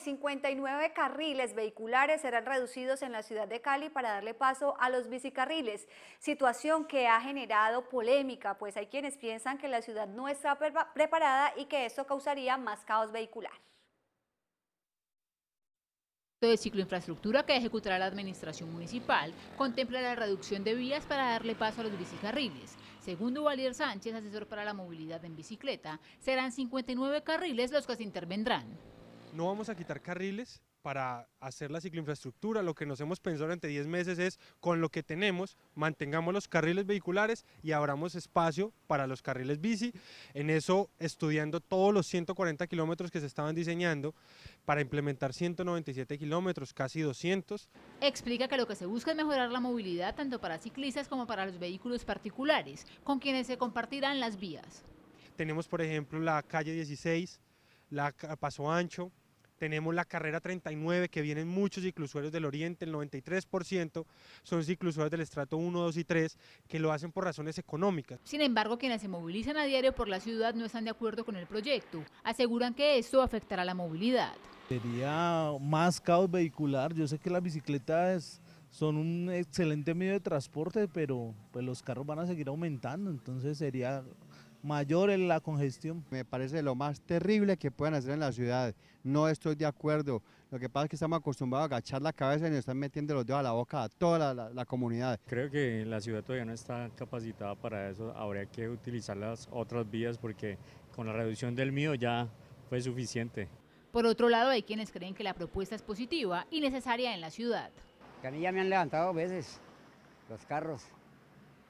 59 carriles vehiculares serán reducidos en la ciudad de Cali para darle paso a los bicicarriles, situación que ha generado polémica, pues hay quienes piensan que la ciudad no está preparada y que esto causaría más caos vehicular. El ciclo de cicloinfraestructura que ejecutará la Administración Municipal contempla la reducción de vías para darle paso a los bicicarriles. Segundo Duvalier Sánchez, asesor para la movilidad en bicicleta, serán 59 carriles los que se intervendrán no vamos a quitar carriles para hacer la cicloinfraestructura. Lo que nos hemos pensado durante 10 meses es, con lo que tenemos, mantengamos los carriles vehiculares y abramos espacio para los carriles bici. En eso, estudiando todos los 140 kilómetros que se estaban diseñando para implementar 197 kilómetros, casi 200. Explica que lo que se busca es mejorar la movilidad tanto para ciclistas como para los vehículos particulares, con quienes se compartirán las vías. Tenemos, por ejemplo, la calle 16, la Paso Ancho, tenemos la carrera 39, que vienen muchos ciclusuarios del oriente, el 93% son ciclusuarios del estrato 1, 2 y 3, que lo hacen por razones económicas. Sin embargo, quienes se movilizan a diario por la ciudad no están de acuerdo con el proyecto. Aseguran que esto afectará la movilidad. Sería más caos vehicular. Yo sé que las bicicletas son un excelente medio de transporte, pero pues los carros van a seguir aumentando, entonces sería mayor es la congestión. Me parece lo más terrible que pueden hacer en la ciudad. No estoy de acuerdo. Lo que pasa es que estamos acostumbrados a agachar la cabeza y nos están metiendo los dedos a la boca a toda la, comunidad. Creo que la ciudad todavía no está capacitada para eso. Habría que utilizar las otras vías porque con la reducción del mío ya fue suficiente. Por otro lado, hay quienes creen que la propuesta es positiva y necesaria en la ciudad. a ya me han levantado veces los carros.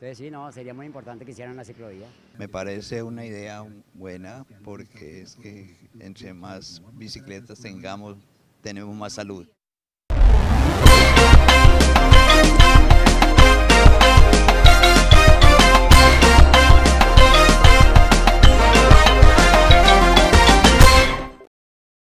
Entonces sí, no, sería muy importante que hicieran la ciclovía. Me parece una idea buena porque es que entre más bicicletas tengamos, tenemos más salud.